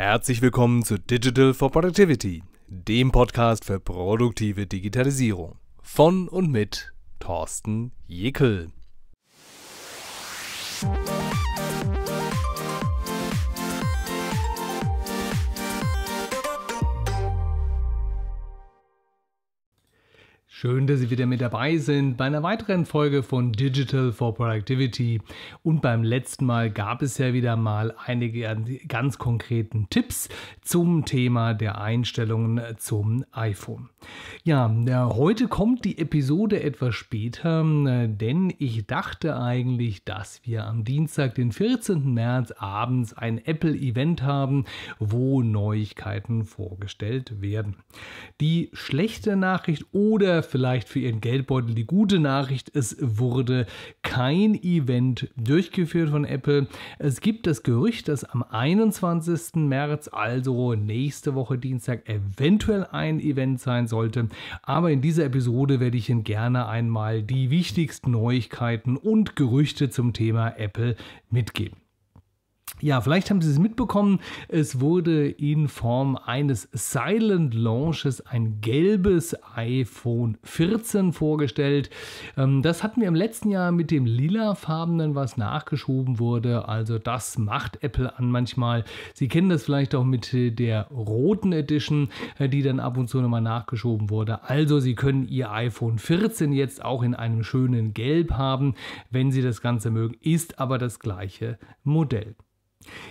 Herzlich willkommen zu Digital for Productivity, dem Podcast für produktive Digitalisierung von und mit Thorsten Jekel. Schön, dass Sie wieder mit dabei sind bei einer weiteren Folge von Digital for Productivity. Und beim letzten Mal gab es ja wieder mal einige äh, ganz konkreten Tipps zum Thema der Einstellungen zum iPhone. Ja, äh, heute kommt die Episode etwas später, äh, denn ich dachte eigentlich, dass wir am Dienstag, den 14. März abends ein Apple-Event haben, wo Neuigkeiten vorgestellt werden. Die schlechte Nachricht oder vielleicht für Ihren Geldbeutel die gute Nachricht, es wurde kein Event durchgeführt von Apple. Es gibt das Gerücht, dass am 21. März, also nächste Woche Dienstag, eventuell ein Event sein sollte. Aber in dieser Episode werde ich Ihnen gerne einmal die wichtigsten Neuigkeiten und Gerüchte zum Thema Apple mitgeben. Ja, vielleicht haben Sie es mitbekommen, es wurde in Form eines Silent Launches ein gelbes iPhone 14 vorgestellt. Ähm, das hatten wir im letzten Jahr mit dem lilafarbenen, was nachgeschoben wurde. Also das macht Apple an manchmal. Sie kennen das vielleicht auch mit äh, der roten Edition, äh, die dann ab und zu nochmal nachgeschoben wurde. Also Sie können Ihr iPhone 14 jetzt auch in einem schönen Gelb haben, wenn Sie das Ganze mögen, ist aber das gleiche Modell.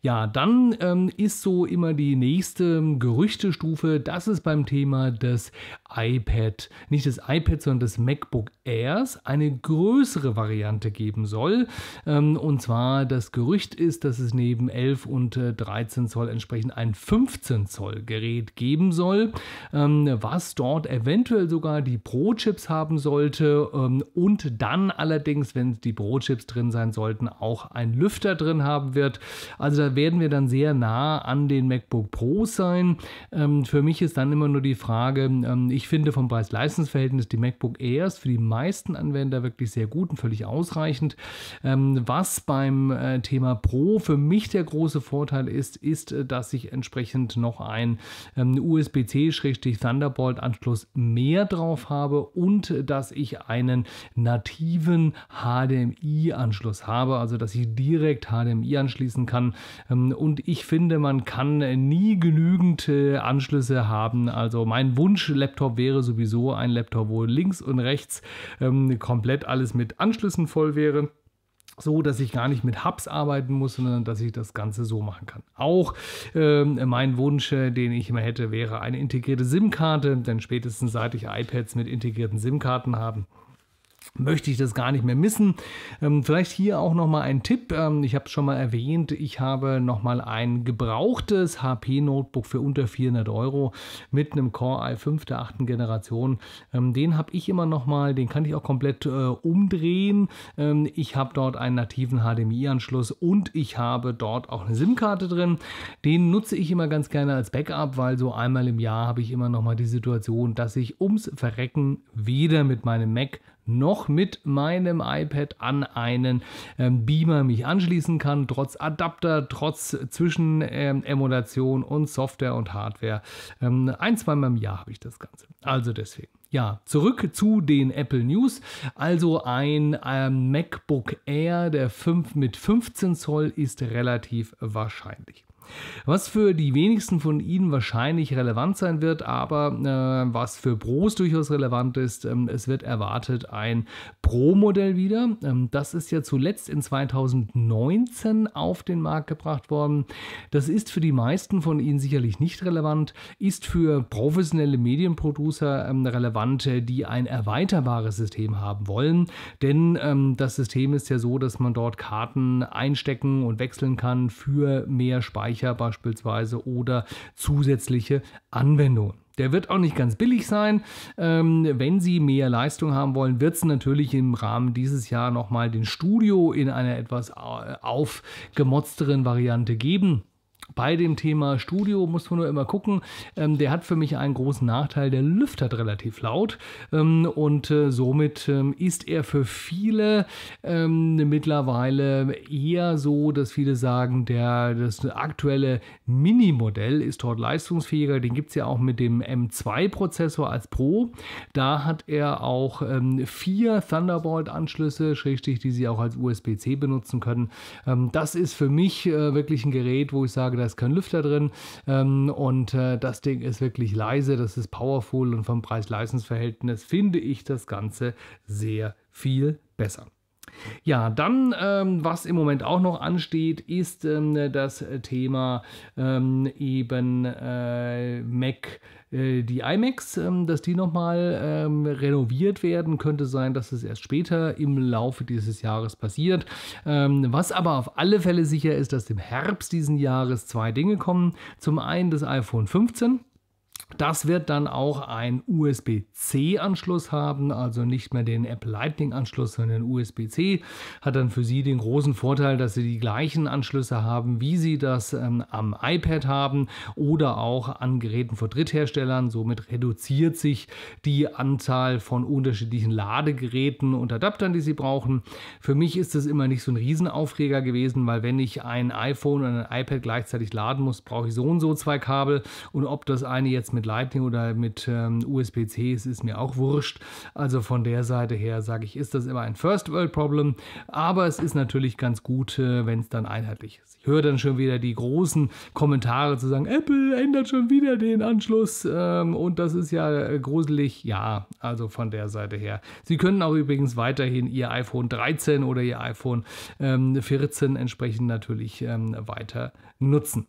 Ja, dann ähm, ist so immer die nächste ähm, Gerüchtestufe, dass es beim Thema des iPad, nicht des iPad, sondern des MacBook Airs, eine größere Variante geben soll. Ähm, und zwar das Gerücht ist, dass es neben 11 und äh, 13 Zoll entsprechend ein 15 Zoll Gerät geben soll, ähm, was dort eventuell sogar die Pro-Chips haben sollte ähm, und dann allerdings, wenn die Pro-Chips drin sein sollten, auch ein Lüfter drin haben wird. Also da werden wir dann sehr nah an den MacBook Pros sein. Ähm, für mich ist dann immer nur die Frage, ähm, ich finde vom Preis-Leistungs-Verhältnis die MacBook Airs für die meisten Anwender wirklich sehr gut und völlig ausreichend. Ähm, was beim äh, Thema Pro für mich der große Vorteil ist, ist, äh, dass ich entsprechend noch ein ähm, USB-C-Thunderbolt-Anschluss mehr drauf habe und äh, dass ich einen nativen HDMI-Anschluss habe, also dass ich direkt HDMI anschließen kann an. Ähm, und ich finde, man kann nie genügend äh, Anschlüsse haben. Also mein Wunsch-Laptop wäre sowieso ein Laptop, wo links und rechts ähm, komplett alles mit Anschlüssen voll wäre so dass ich gar nicht mit Hubs arbeiten muss, sondern dass ich das Ganze so machen kann. Auch ähm, mein Wunsch, äh, den ich immer hätte, wäre eine integrierte SIM-Karte, denn spätestens seit ich iPads mit integrierten SIM-Karten haben, möchte ich das gar nicht mehr missen. Ähm, vielleicht hier auch nochmal ein Tipp. Ähm, ich habe es schon mal erwähnt, ich habe nochmal ein gebrauchtes HP-Notebook für unter 400 Euro mit einem Core i5 der achten Generation. Ähm, den habe ich immer nochmal, den kann ich auch komplett äh, umdrehen. ich habe dort einen nativen HDMI-Anschluss und ich habe dort auch eine SIM-Karte drin. Den nutze ich immer ganz gerne als Backup, weil so einmal im Jahr habe ich immer nochmal die Situation, dass ich ums Verrecken wieder mit meinem Mac noch mit meinem iPad an einen ähm, Beamer mich anschließen kann, trotz Adapter, trotz Zwischenemulation ähm, und Software und Hardware. Ähm, ein, zweimal im Jahr habe ich das Ganze. Also deswegen. Ja, zurück zu den Apple News. Also ein ähm, MacBook Air der 5 mit 15 Zoll ist relativ wahrscheinlich. Was für die wenigsten von Ihnen wahrscheinlich relevant sein wird, aber äh, was für Pros durchaus relevant ist, ähm, es wird erwartet ein Pro-Modell wieder. Ähm, das ist ja zuletzt in 2019 auf den Markt gebracht worden. Das ist für die meisten von Ihnen sicherlich nicht relevant, ist für professionelle Medienproducer ähm, relevant, äh, die ein erweiterbares System haben wollen, denn ähm, das System ist ja so, dass man dort Karten einstecken und wechseln kann für mehr Speicher. Speicher beispielsweise oder zusätzliche Anwendungen. Der wird auch nicht ganz billig sein. Ähm, wenn Sie mehr Leistung haben wollen, wird es natürlich im Rahmen dieses Jahr nochmal den Studio in einer etwas äh, aufgemotzteren Variante geben bei dem Thema Studio muss man nur immer gucken. Ähm, der hat für mich einen großen Nachteil. Der lüftet relativ laut ähm, und äh, somit ähm, ist er für viele ähm, mittlerweile eher so, dass viele sagen, der, das aktuelle Mini-Modell ist dort leistungsfähiger. Den gibt es ja auch mit dem M2-Prozessor als Pro. Da hat er auch ähm, vier Thunderbolt-Anschlüsse, schrägstrich, die Sie auch als USB-C benutzen können. Ähm, das ist für mich äh, wirklich ein Gerät, wo ich sage, Klimaanlage, da ist kein Lüfter drin ähm, und äh, das Ding ist wirklich leise, das ist powerful und vom Preis-Leistungs-Verhältnis finde ich das Ganze sehr viel besser. Ja, dann, ähm, was im Moment auch noch ansteht, ist ähm, das Thema ähm, eben äh, Mac äh, die iMacs, ähm, dass die nochmal ähm, renoviert werden. Könnte sein, dass es erst später im Laufe dieses Jahres passiert. Ähm, was aber auf alle Fälle sicher ist, dass im Herbst diesen Jahres zwei Dinge kommen. Zum einen das iPhone 15. Das wird dann auch ein USB-C-Anschluss haben, also nicht mehr den Apple Lightning-Anschluss, sondern USB-C. Hat dann für Sie den großen Vorteil, dass Sie die gleichen Anschlüsse haben, wie Sie das ähm, am iPad haben oder auch an Geräten von Drittherstellern. Somit reduziert sich die Anzahl von unterschiedlichen Ladegeräten und Adaptern, die Sie brauchen. Für mich ist das immer nicht so ein Riesenaufreger gewesen, weil wenn ich ein iPhone und ein iPad gleichzeitig laden muss, brauche ich so und so zwei Kabel und ob das eine jetzt jetzt mit Lightning oder mit ähm, USB-C ist, ist mir auch wurscht. Also von der Seite her sage ich, ist das immer ein First-World-Problem. Aber es ist natürlich ganz gut, äh, wenn es dann einheitlich ist. Ich höre dann schon wieder die großen Kommentare zu sagen, Apple ändert schon wieder den Anschluss ähm, und das ist ja äh, gruselig. Ja, also von der Seite her. Sie können auch übrigens weiterhin Ihr iPhone 13 oder Ihr iPhone ähm, 14 entsprechend natürlich ähm, weiter nutzen.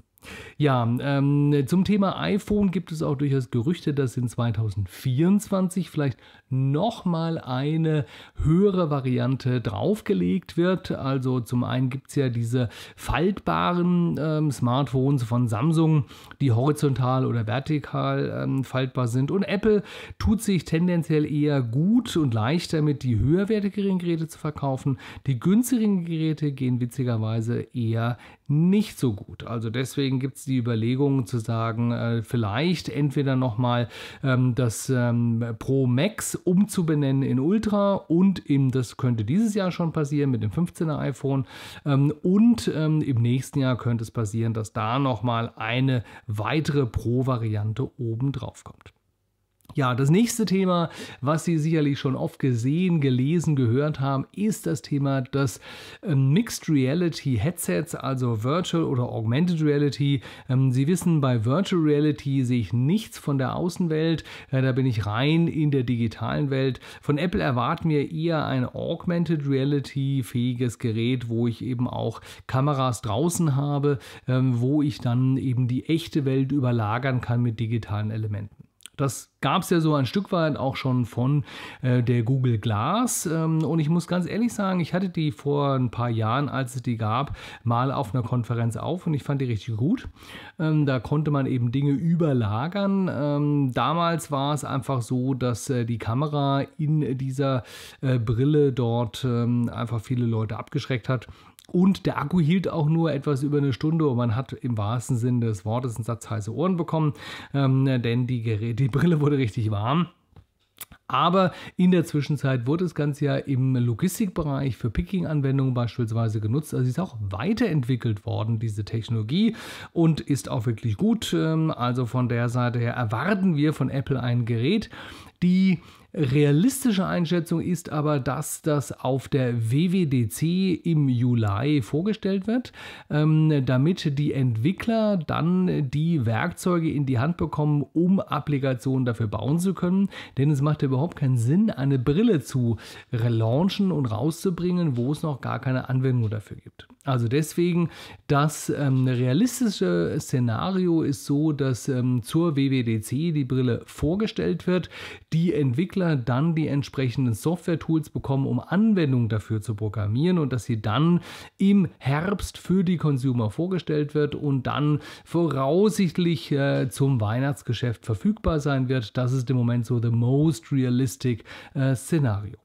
Ja, ähm, zum Thema iPhone gibt es auch durchaus Gerüchte, dass in 2024 vielleicht nochmal eine höhere Variante draufgelegt wird. Also zum einen gibt es ja diese faltbaren ähm, Smartphones von Samsung, die horizontal oder vertikal ähm, faltbar sind. Und Apple tut sich tendenziell eher gut und leicht damit, die höherwertigeren Geräte zu verkaufen. Die günstigeren Geräte gehen witzigerweise eher nicht so gut. Also deswegen gibt es die Überlegungen zu sagen, äh, vielleicht entweder nochmal ähm, das ähm, Pro Max umzubenennen in Ultra und eben, das könnte dieses Jahr schon passieren mit dem 15er iPhone ähm, und ähm, im nächsten Jahr könnte es passieren, dass da nochmal eine weitere Pro-Variante oben drauf kommt. Ja, das nächste Thema, was Sie sicherlich schon oft gesehen, gelesen, gehört haben, ist das Thema des ähm, Mixed Reality Headsets, also Virtual oder Augmented Reality. Ähm, Sie wissen, bei Virtual Reality sehe ich nichts von der Außenwelt, äh, da bin ich rein in der digitalen Welt. Von Apple erwarten wir eher ein Augmented Reality fähiges Gerät, wo ich eben auch Kameras draußen habe, ähm, wo ich dann eben die echte Welt überlagern kann mit digitalen Elementen. Das gab es ja so ein Stück weit auch schon von äh, der Google Glass. Ähm, und ich muss ganz ehrlich sagen, ich hatte die vor ein paar Jahren, als es die gab, mal auf einer Konferenz auf und ich fand die richtig gut. Ähm, da konnte man eben Dinge überlagern. Ähm, damals war es einfach so, dass äh, die Kamera in dieser äh, Brille dort ähm, einfach viele Leute abgeschreckt hat. Und der Akku hielt auch nur etwas über eine Stunde und man hat im wahrsten Sinne des Wortes einen Satz heiße Ohren bekommen, ähm, denn die, Gerät, die Brille wurde richtig warm. Aber in der Zwischenzeit wurde das Ganze ja im Logistikbereich für Picking-Anwendungen beispielsweise genutzt. Also ist auch weiterentwickelt worden, diese Technologie, und ist auch wirklich gut. Ähm, also von der Seite her erwarten wir von Apple ein Gerät, die Realistische Einschätzung ist aber, dass das auf der WWDC im Juli vorgestellt wird, ähm, damit die Entwickler dann die Werkzeuge in die Hand bekommen, um Applikationen dafür bauen zu können. Denn es macht überhaupt keinen Sinn, eine Brille zu relaunchen und rauszubringen, wo es noch gar keine Anwendung dafür gibt. Also deswegen, das ähm, realistische Szenario ist so, dass ähm, zur WWDC die Brille vorgestellt wird, die Entwickler Entwickler dann die entsprechenden Software-Tools bekommen, um Anwendungen dafür zu programmieren und dass sie dann im Herbst für die Consumer vorgestellt wird und dann voraussichtlich äh, zum Weihnachtsgeschäft verfügbar sein wird. Das ist im Moment so the most realistic äh, Szenario.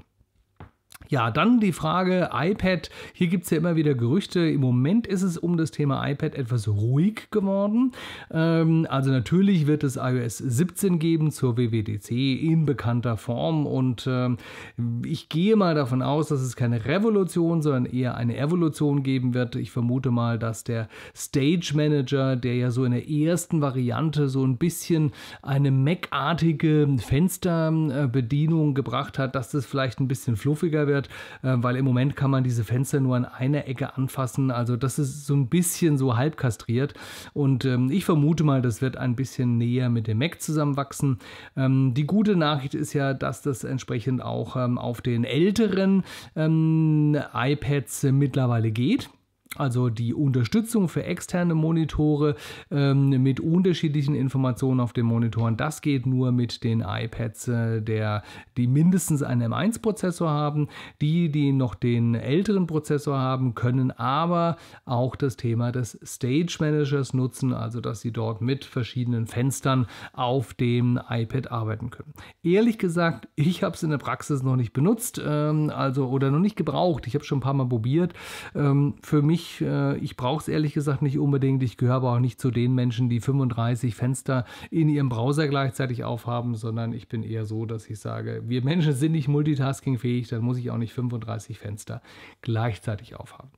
Ja, dann die Frage iPad. Hier gibt es ja immer wieder Gerüchte. Im Moment ist es um das Thema iPad etwas ruhig geworden. Ähm, also natürlich wird es iOS 17 geben zur WWDC in bekannter Form. Und ähm, ich gehe mal davon aus, dass es keine Revolution, sondern eher eine Evolution geben wird. Ich vermute mal, dass der Stage Manager, der ja so in der ersten Variante so ein bisschen eine Mac-artige Fensterbedienung äh, gebracht hat, dass das vielleicht ein bisschen fluffiger wird wird, äh, weil im Moment kann man diese Fenster nur an einer Ecke anfassen. Also das ist so ein bisschen so halb kastriert. Und ähm, ich vermute mal, das wird ein bisschen näher mit dem Mac zusammenwachsen. Ähm, die gute Nachricht ist ja, dass das entsprechend auch ähm, auf den älteren ähm, iPads mittlerweile geht also die Unterstützung für externe Monitore ähm, mit unterschiedlichen Informationen auf den Monitoren. Das geht nur mit den iPads, äh, der, die mindestens einen M1-Prozessor haben. Die, die noch den älteren Prozessor haben, können aber auch das Thema des Stage Managers nutzen, also dass sie dort mit verschiedenen Fenstern auf dem iPad arbeiten können. Ehrlich gesagt, ich habe es in der Praxis noch nicht benutzt, ähm, also oder noch nicht gebraucht. Ich habe schon ein paar Mal probiert. Ähm, für mich nicht. Ich äh, brauche es ehrlich gesagt nicht unbedingt. Ich gehöre aber auch nicht zu den Menschen, die 35 Fenster in ihrem Browser gleichzeitig aufhaben, sondern ich bin eher so, dass ich sage, wir Menschen sind nicht multitaskingfähig, dann muss ich auch nicht 35 Fenster gleichzeitig aufhaben.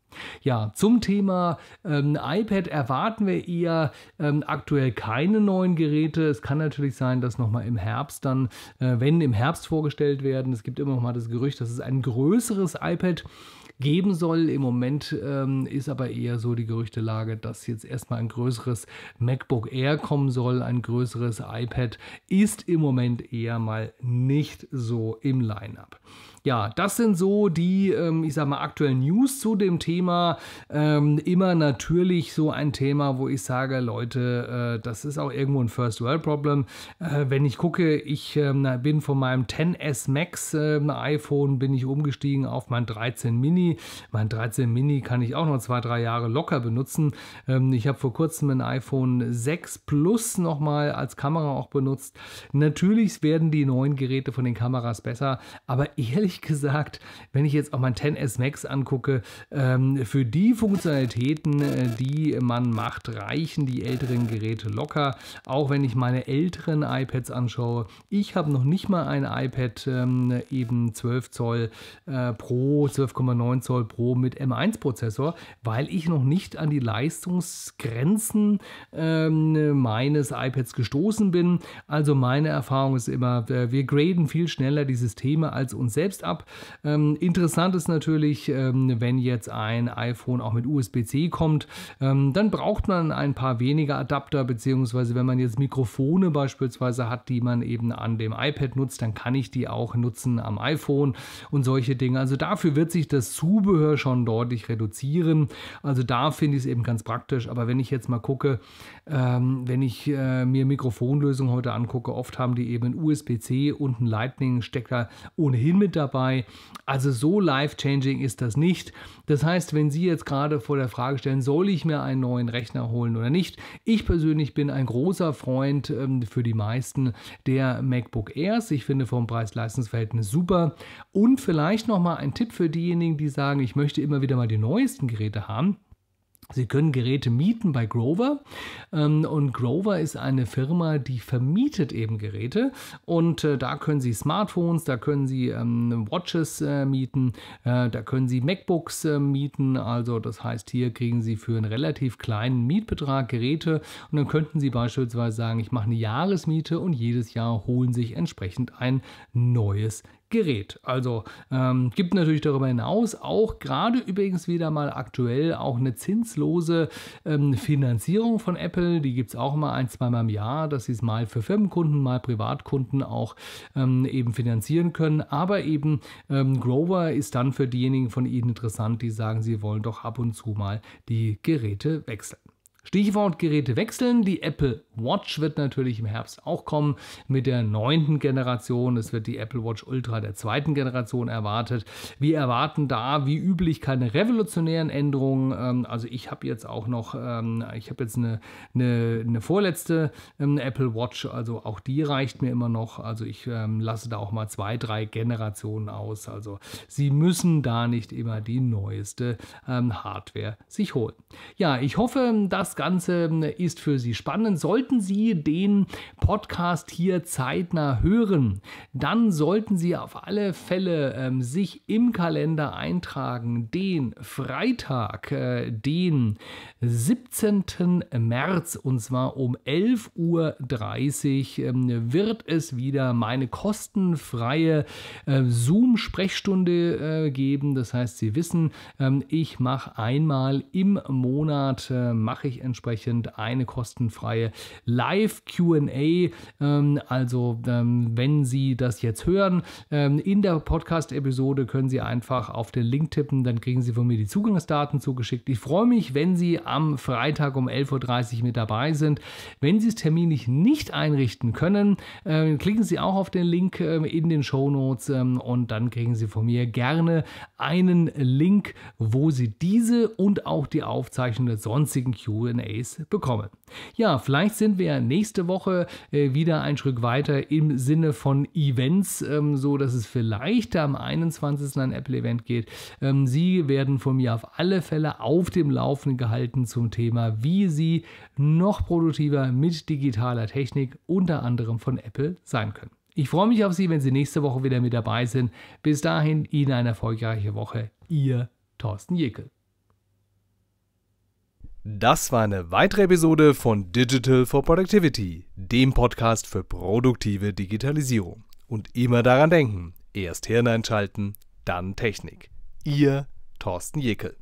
Ja, zum Thema ähm, iPad erwarten wir eher ähm, aktuell keine neuen Geräte. Es kann natürlich sein, dass nochmal im Herbst dann, äh, wenn im Herbst vorgestellt werden, es gibt immer noch mal das Gerücht, dass es ein größeres iPad gibt geben soll. Im Moment ähm, ist aber eher so die Gerüchtelage, dass jetzt erstmal ein größeres MacBook Air kommen soll, ein größeres iPad ist im Moment eher mal nicht so im Line-up ja, das sind so die, ähm, ich sag mal, aktuellen News zu dem Thema. Ähm, immer natürlich so ein Thema, wo ich sage, Leute, äh, das ist auch irgendwo ein First World Problem. Äh, wenn ich gucke, ich äh, bin von meinem 10S Max ähm, iPhone bin ich umgestiegen auf mein 13 Mini. Mein 13 Mini kann ich auch noch zwei, drei Jahre locker benutzen. Ähm, ich habe vor kurzem ein iPhone 6 Plus nochmal als Kamera auch benutzt. Natürlich werden die neuen Geräte von den Kameras besser, aber ehrlich ehrlich gesagt, wenn ich jetzt auch mein 10S Max angucke, ähm, für die Funktionalitäten, äh, die man macht, reichen die älteren Geräte locker. Auch wenn ich meine älteren iPads anschaue. Ich habe noch nicht mal ein iPad ähm, eben 12 Zoll äh, Pro, 12,9 Zoll Pro mit M1-Prozessor, weil ich noch nicht an die Leistungsgrenzen ähm, meines iPads gestoßen bin. Also meine Erfahrung ist immer, äh, wir graden viel schneller die Systeme als uns selbst selbst ab. Ähm, interessant ist natürlich, ähm, wenn jetzt ein iPhone auch mit USB-C kommt, ähm, dann braucht man ein paar weniger Adapter, beziehungsweise wenn man jetzt Mikrofone beispielsweise hat, die man eben an dem iPad nutzt, dann kann ich die auch nutzen am iPhone und solche Dinge. Also dafür wird sich das Zubehör schon deutlich reduzieren. Also da finde ich es eben ganz praktisch. Aber wenn ich jetzt mal gucke, ähm, wenn ich äh, mir Mikrofonlösungen heute angucke, oft haben die eben ein USB-C und einen Lightning-Stecker ohnehin mit dabei. Also so life-changing ist das nicht. Das heißt, wenn Sie jetzt gerade vor der Frage stellen, soll ich mir einen neuen Rechner holen oder nicht? Ich persönlich bin ein großer Freund ähm, für die meisten der MacBook Airs. Ich finde vom preis leistungsverhältnis super. Und vielleicht nochmal ein Tipp für diejenigen, die sagen, ich möchte immer wieder mal die neuesten Geräte haben. Sie können Geräte mieten bei Grover ähm, und Grover ist eine Firma, die vermietet eben Geräte und äh, da können Sie Smartphones, da können Sie ähm, Watches äh, mieten, äh, da können Sie MacBooks mieten. Also das heißt, hier kriegen Sie für einen relativ kleinen Mietbetrag Geräte und dann könnten Sie beispielsweise sagen, ich mache eine Jahresmiete und jedes Jahr holen sich entsprechend ein neues Gerät. Gerät. Also ähm, gibt natürlich darüber hinaus auch gerade übrigens wieder mal aktuell auch eine zinslose ähm, Finanzierung von Apple. Die gibt es auch mal ein, zweimal im Jahr, dass sie es mal für Firmenkunden, mal Privatkunden auch ähm, eben finanzieren können. Aber eben ähm, Grover ist dann für diejenigen von Ihnen interessant, die sagen, sie wollen doch ab und zu mal die Geräte wechseln. Stichwort Geräte wechseln. Die Apple Watch wird natürlich im Herbst auch kommen mit der neunten Generation. Es wird die Apple Watch Ultra der zweiten Generation erwartet. Wir erwarten da wie üblich keine revolutionären Änderungen. Ähm, also ich habe jetzt auch noch, ähm, ich habe jetzt eine, eine, eine vorletzte ähm, Apple Watch, also auch die reicht mir immer noch. Also ich lasse da auch mal zwei, drei Generationen aus. Also sie müssen da nicht immer die neueste Hardware sich holen. Ja, ich hoffe, das Ganze ähm, ist für Sie spannend. Sollten Sie den Podcast hier zeitnah hören, dann sollten Sie auf alle Fälle ähm, sich im Kalender eintragen, den Freitag, äh, den 17. März, und zwar um 11.30 Uhr ähm, wird es wieder meine kostenfreie äh, Zoom-Sprechstunde äh, geben. Das heißt, Sie wissen, ähm, ich mache einmal im Monat, äh, mache ich ein entsprechend eine kostenfreie Live-QA. Ähm, also, ähm, wenn Sie das jetzt hören, ähm, in der Podcast-Episode können Sie einfach auf den Link tippen, dann kriegen Sie von mir die Zugangsdaten zugeschickt. Ich freue mich, wenn Sie am Freitag um 11.30 Uhr mit dabei sind. Wenn Sie es terminlich nicht einrichten können, äh, klicken Sie auch auf den Link äh, in den Show Notes äh, und dann kriegen Sie von mir gerne einen Link, wo Sie diese und auch die Aufzeichnung der sonstigen QA einen Ace bekomme. Ja, vielleicht sind wir nächste Woche äh, wieder ein Stück weiter im Sinne von Events, ähm, so dass es vielleicht am 21. ein Apple-Event geht. Ähm, Sie werden von mir auf alle Fälle auf dem Laufenden gehalten zum Thema, wie Sie noch produktiver mit digitaler Technik unter anderem von Apple sein können. Ich freue mich auf Sie, wenn Sie nächste Woche wieder mit dabei sind. Bis dahin Ihnen eine erfolgreiche Woche. Ihr Thorsten Jekyll. Das war eine weitere Episode von Digital for Productivity, dem Podcast für produktive Digitalisierung. Und immer daran denken, erst Hirn einschalten, dann Technik. Ihr Thorsten Jekel.